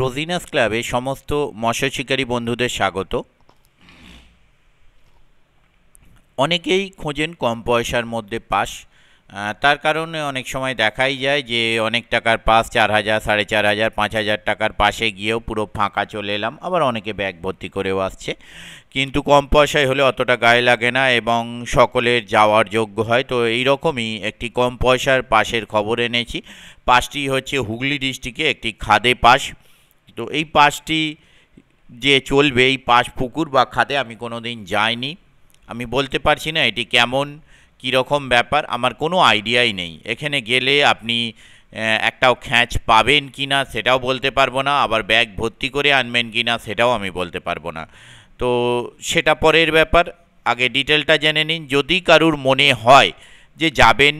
রোজিনাস ক্লাবে সমস্ত মৎস্য শিকারী বন্ধুদের স্বাগত অনেকেই খোঁজেন কম পয়সার মধ্যে পাস তার কারণে অনেক সময় দেখাই যায় যে অনেক টাকার পাস চার হাজার সাড়ে চার হাজার পাঁচ হাজার টাকার পাশে গিয়েও পুরো ফাঁকা চলে এলাম আবার অনেকে ব্যাগ ভর্তি করেও আসছে কিন্তু কম পয়সায় হলে অতটা গায়ে লাগে না এবং সকলের যাওয়ার যোগ্য হয় তো এই রকমই একটি কম পয়সার পাশের খবর এনেছি পাশটি হচ্ছে হুগলি ডিস্ট্রিক্টে একটি খাদে পাশ তো এই পাশটি যে চলবে এই পাশ পুকুর বা খাতে আমি কোনো দিন যাইনি আমি বলতে পারছি না এটি কেমন কীরকম ব্যাপার আমার কোনো আইডিয়াই নেই এখানে গেলে আপনি একটাও খ্যাঁচ পাবেন কি না সেটাও বলতে পারবো না আবার ব্যাগ ভর্তি করে আনবেন কি না সেটাও আমি বলতে পারবো না তো সেটা পরের ব্যাপার আগে ডিটেলটা জেনে নিন যদি কারুর মনে হয় যে যাবেন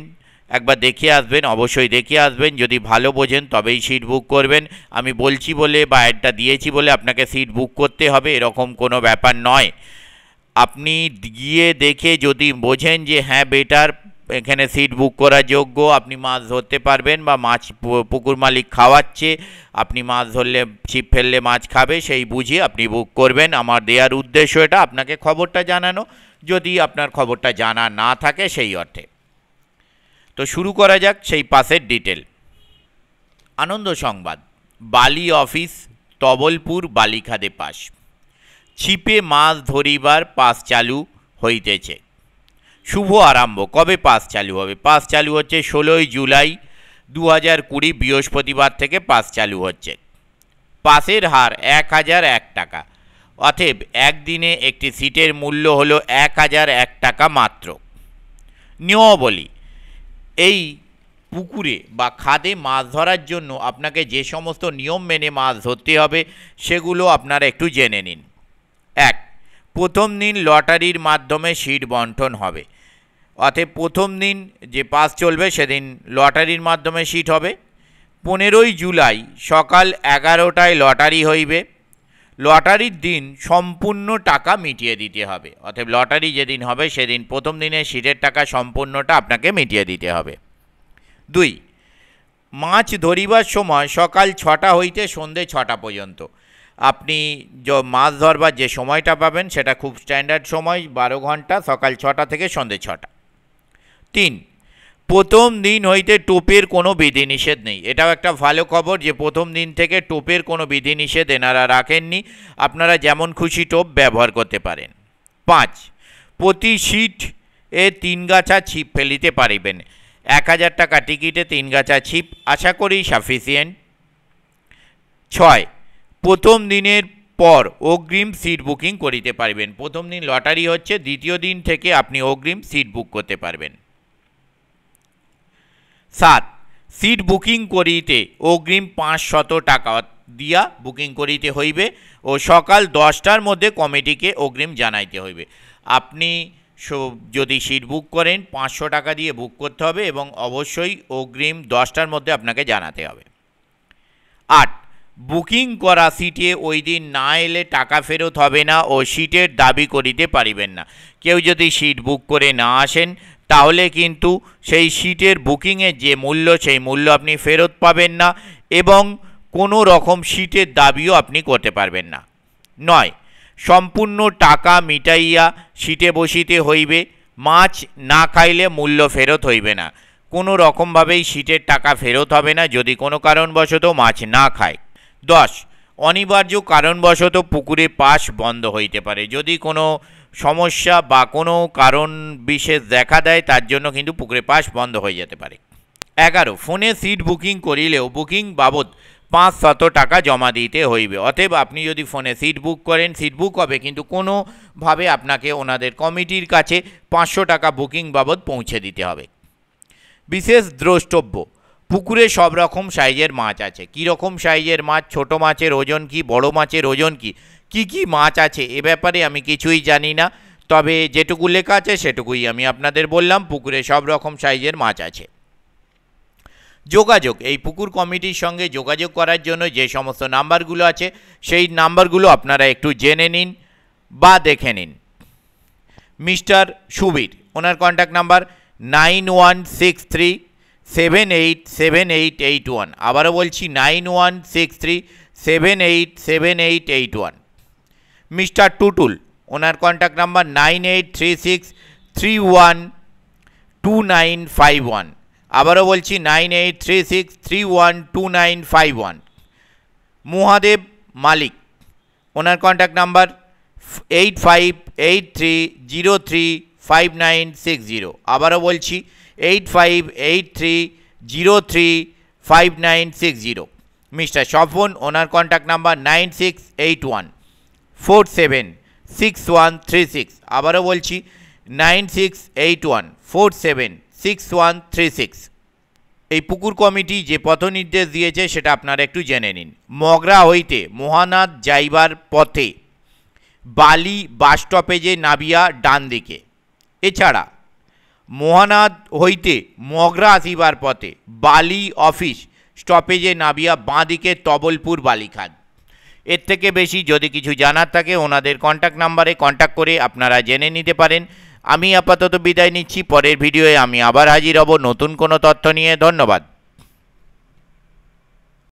একবার দেখে আসবেন অবশ্যই দেখে আসবেন যদি ভালো বোঝেন তবেই সিট বুক করবেন আমি বলছি বলে বা অ্যাডটা দিয়েছি বলে আপনাকে সিট বুক করতে হবে এরকম কোনো ব্যাপার নয় আপনি গিয়ে দেখে যদি বোঝেন যে হ্যাঁ বেটার এখানে সিট বুক করার যোগ্য আপনি মাছ ধরতে পারবেন বা মাছ পুকুর মালিক খাওয়াচ্ছে আপনি মাছ ধরলে ছিপ ফেললে মাছ খাবে সেই বুঝে আপনি বুক করবেন আমার দেওয়ার উদ্দেশ্য এটা আপনাকে খবরটা জানানো যদি আপনার খবরটা জানা না থাকে সেই অর্থে তো শুরু করা যাক সেই পাসের ডিটেল আনন্দ সংবাদ বালি অফিস তবলপুর বালিখাদে পাস ছিপে মাছ ধরিবার পাস চালু হইতেছে শুভ আরম্ভ কবে পাস চালু হবে পাস চালু হচ্ছে ষোলোই জুলাই দু হাজার কুড়ি বৃহস্পতিবার থেকে পাস চালু হচ্ছে পাসের হার এক হাজার এক টাকা অতএব একদিনে একটি সিটের মূল্য হলো এক হাজার এক টাকা মাত্র নিয়মাবলী এই পুকুরে বা খাদে মাছ ধরার জন্য আপনাকে যে সমস্ত নিয়ম মেনে মাছ ধরতে হবে সেগুলো আপনারা একটু জেনে নিন এক প্রথম দিন লটারির মাধ্যমে সিট বন্টন হবে অর্থাৎ প্রথম দিন যে পাস চলবে সেদিন লটারির মাধ্যমে সিট হবে পনেরোই জুলাই সকাল এগারোটায় লটারি হইবে লটারির দিন সম্পূর্ণ টাকা মিটিয়ে দিতে হবে অর্থাৎ লটারি যেদিন হবে সেদিন প্রথম দিনে সিটের টাকা সম্পূর্ণটা আপনাকে মিটিয়ে দিতে হবে দুই মাছ ধরিবার সময় সকাল ছটা হইতে সন্ধে ছটা পর্যন্ত আপনি মাছ ধরবার যে সময়টা পাবেন সেটা খুব স্ট্যান্ডার্ড সময় বারো ঘন্টা সকাল ছটা থেকে সন্ধে ছটা তিন প্রথম দিন হইতে টোপের কোনো বিধিনিষেধ নেই এটাও একটা ভালো খবর যে প্রথম দিন থেকে টোপের কোনো বিধিনিষেধ এনারা রাখেননি আপনারা যেমন খুশি টোপ ব্যবহার করতে পারেন পাঁচ প্রতি সিট এ তিন গাছা ছিপ ফেলিতে পারিবেন এক হাজার টাকা টিকিটে তিন গাছা ছিপ আশা করি সাফিসিয়েন্ট ছয় প্রথম দিনের পর অগ্রিম সিট বুকিং করিতে পারবেন প্রথম দিন লটারি হচ্ছে দ্বিতীয় দিন থেকে আপনি অগ্রিম সিট বুক করতে পারবেন সাত সিট বুকিং করিতে অগ্রিম পাঁচ শত টাকা দিয়া বুকিং করিতে হইবে ও সকাল দশটার মধ্যে কমিটিকে অগ্রিম জানাইতে হইবে আপনি যদি সিট বুক করেন পাঁচশো টাকা দিয়ে বুক করতে হবে এবং অবশ্যই অগ্রিম দশটার মধ্যে আপনাকে জানাতে হবে আট বুকিং করা সিটে ওই দিন না এলে টাকা ফেরত হবে না ও সিটের দাবি করিতে পারিবেন না কেউ যদি সিট বুক করে না আসেন তাহলে কিন্তু সেই সিটের বুকিংয়ের যে মূল্য সেই মূল্য আপনি ফেরত পাবেন না এবং কোনো রকম সিটের দাবিও আপনি করতে পারবেন না নয় সম্পূর্ণ টাকা মিটাইয়া সিটে বসিতে হইবে মাছ না খাইলে মূল্য ফেরত হইবে না কোনো রকমভাবেই সিটের টাকা ফেরত হবে না যদি কোনো কারণবশত মাছ না খায় দশ অনিবার্য কারণবশত পুকুরে পাশ বন্ধ হইতে পারে যদি কোনো সমস্যা বা কোনো কারণ বিশেষ দেখা দেয় তার জন্য কিন্তু পুকুরে পাস বন্ধ হয়ে যেতে পারে এগারো ফোনে সিট বুকিং করিলেও বুকিং বাবদ পাঁচ শত টাকা জমা দিতে হইবে অতএব আপনি যদি ফোনে সিট বুক করেন সিট বুক হবে কিন্তু কোনোভাবে আপনাকে ওনাদের কমিটির কাছে পাঁচশো টাকা বুকিং বাবদ পৌঁছে দিতে হবে বিশেষ দ্রষ্টব্য পুকুরে সব রকম সাইজের মাছ আছে কী রকম সাইজের মাছ ছোট মাছের ওজন কি বড় মাছের ওজন কি কি কি মাছ আছে এ ব্যাপারে আমি কিছুই জানি না তবে যেটুকু লেখা আছে সেটুকুই আমি আপনাদের বললাম পুকুরে সব রকম সাইজের মাছ আছে যোগাযোগ এই পুকুর কমিটির সঙ্গে যোগাযোগ করার জন্য যে সমস্ত নাম্বারগুলো আছে সেই নাম্বারগুলো আপনারা একটু জেনে নিন বা দেখে নিন মিস্টার সুবীর ওনার contact number nine one six three seven eight seven eight eight one আবারও বলছি nine one six three seven eight seven eight eight one mister Tutul ওনার contact number nine eight three six three one two nine five one আবারও বলছি nine eight three six three one two nine five one Mahadev Malik ওনার contact number eight five eight three zero three five nine six zero আবারও বলছি eight five eight three zero three five nine six zero mister Sofon ওনার contact number nine six eight one four seven six one three six আবারও বলছি nine six eight one four seven six one three six এই পুকুর committee যে পথ নির্দেশ দিয়েছে সেটা আপনারা একটু জেনে নিন মগরা হইতে মহানাথ যাইবার পথে বালি বাস স্টপেজে নাবিয়া ডান দিকে এছাড়া মহানাথ হইতে মগরা আসিবার পথে বালি অফিস স্টপেজে নাবিয়া বাঁ দিকে তবলপুর বালিখাত এর থেকে বেশি যদি কিছু জানার থাকে ওনাদের কন্ট্যাক্ট নাম্বারে কন্ট্যাক্ট করে আপনারা জেনে নিতে পারেন আমি আপাতত বিদায় নিচ্ছি পরের ভিডিওয়ে আমি আবার হাজির হব নতুন কোনো তথ্য নিয়ে ধন্যবাদ